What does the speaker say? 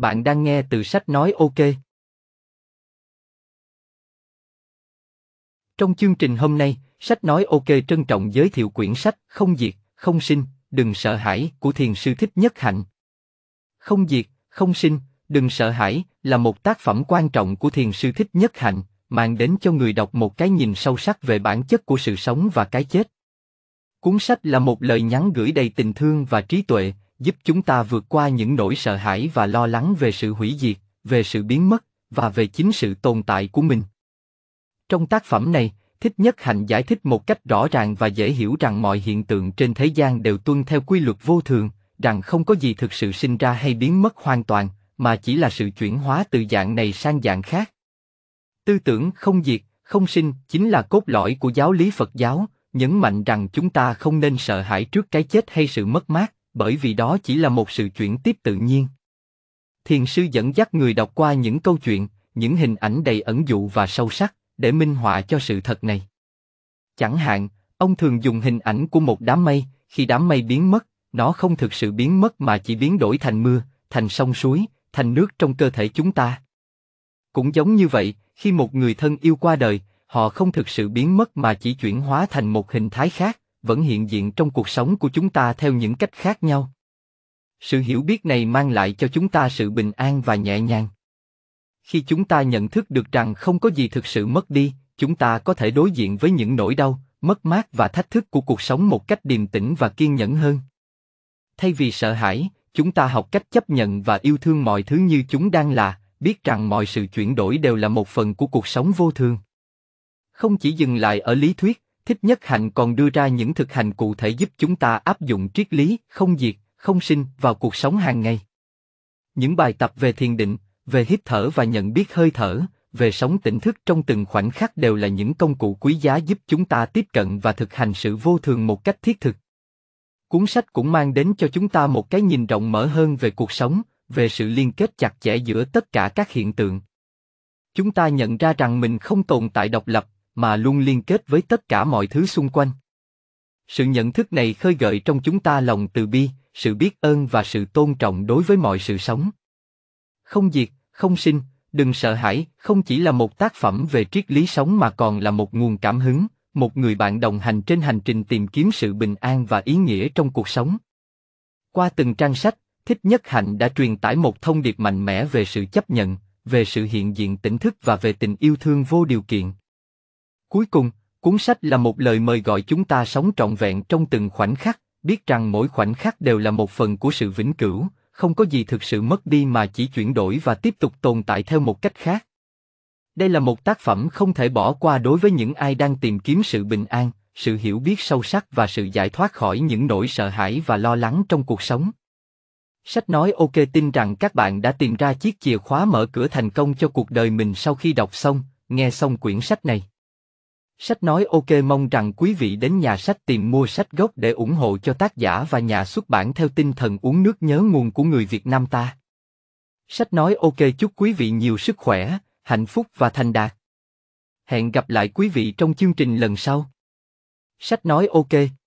Bạn đang nghe từ sách nói ok. Trong chương trình hôm nay, sách nói ok trân trọng giới thiệu quyển sách Không diệt, không sinh, đừng sợ hãi của thiền sư thích nhất hạnh. Không diệt, không sinh, đừng sợ hãi là một tác phẩm quan trọng của thiền sư thích nhất hạnh, mang đến cho người đọc một cái nhìn sâu sắc về bản chất của sự sống và cái chết. Cuốn sách là một lời nhắn gửi đầy tình thương và trí tuệ, giúp chúng ta vượt qua những nỗi sợ hãi và lo lắng về sự hủy diệt, về sự biến mất và về chính sự tồn tại của mình. Trong tác phẩm này, Thích Nhất Hạnh giải thích một cách rõ ràng và dễ hiểu rằng mọi hiện tượng trên thế gian đều tuân theo quy luật vô thường, rằng không có gì thực sự sinh ra hay biến mất hoàn toàn, mà chỉ là sự chuyển hóa từ dạng này sang dạng khác. Tư tưởng không diệt, không sinh chính là cốt lõi của giáo lý Phật giáo, nhấn mạnh rằng chúng ta không nên sợ hãi trước cái chết hay sự mất mát, bởi vì đó chỉ là một sự chuyển tiếp tự nhiên. Thiền sư dẫn dắt người đọc qua những câu chuyện, những hình ảnh đầy ẩn dụ và sâu sắc, để minh họa cho sự thật này. Chẳng hạn, ông thường dùng hình ảnh của một đám mây, khi đám mây biến mất, nó không thực sự biến mất mà chỉ biến đổi thành mưa, thành sông suối, thành nước trong cơ thể chúng ta. Cũng giống như vậy, khi một người thân yêu qua đời, họ không thực sự biến mất mà chỉ chuyển hóa thành một hình thái khác vẫn hiện diện trong cuộc sống của chúng ta theo những cách khác nhau sự hiểu biết này mang lại cho chúng ta sự bình an và nhẹ nhàng khi chúng ta nhận thức được rằng không có gì thực sự mất đi chúng ta có thể đối diện với những nỗi đau mất mát và thách thức của cuộc sống một cách điềm tĩnh và kiên nhẫn hơn thay vì sợ hãi chúng ta học cách chấp nhận và yêu thương mọi thứ như chúng đang là biết rằng mọi sự chuyển đổi đều là một phần của cuộc sống vô thường không chỉ dừng lại ở lý thuyết Thích Nhất Hạnh còn đưa ra những thực hành cụ thể giúp chúng ta áp dụng triết lý không diệt, không sinh vào cuộc sống hàng ngày. Những bài tập về thiền định, về hít thở và nhận biết hơi thở, về sống tỉnh thức trong từng khoảnh khắc đều là những công cụ quý giá giúp chúng ta tiếp cận và thực hành sự vô thường một cách thiết thực. Cuốn sách cũng mang đến cho chúng ta một cái nhìn rộng mở hơn về cuộc sống, về sự liên kết chặt chẽ giữa tất cả các hiện tượng. Chúng ta nhận ra rằng mình không tồn tại độc lập, mà luôn liên kết với tất cả mọi thứ xung quanh. Sự nhận thức này khơi gợi trong chúng ta lòng từ bi, sự biết ơn và sự tôn trọng đối với mọi sự sống. Không diệt, không sinh, đừng sợ hãi, không chỉ là một tác phẩm về triết lý sống mà còn là một nguồn cảm hứng, một người bạn đồng hành trên hành trình tìm kiếm sự bình an và ý nghĩa trong cuộc sống. Qua từng trang sách, Thích Nhất Hạnh đã truyền tải một thông điệp mạnh mẽ về sự chấp nhận, về sự hiện diện tỉnh thức và về tình yêu thương vô điều kiện. Cuối cùng, cuốn sách là một lời mời gọi chúng ta sống trọn vẹn trong từng khoảnh khắc, biết rằng mỗi khoảnh khắc đều là một phần của sự vĩnh cửu, không có gì thực sự mất đi mà chỉ chuyển đổi và tiếp tục tồn tại theo một cách khác. Đây là một tác phẩm không thể bỏ qua đối với những ai đang tìm kiếm sự bình an, sự hiểu biết sâu sắc và sự giải thoát khỏi những nỗi sợ hãi và lo lắng trong cuộc sống. Sách nói ok tin rằng các bạn đã tìm ra chiếc chìa khóa mở cửa thành công cho cuộc đời mình sau khi đọc xong, nghe xong quyển sách này. Sách nói ok mong rằng quý vị đến nhà sách tìm mua sách gốc để ủng hộ cho tác giả và nhà xuất bản theo tinh thần uống nước nhớ nguồn của người Việt Nam ta. Sách nói ok chúc quý vị nhiều sức khỏe, hạnh phúc và thành đạt. Hẹn gặp lại quý vị trong chương trình lần sau. Sách nói ok.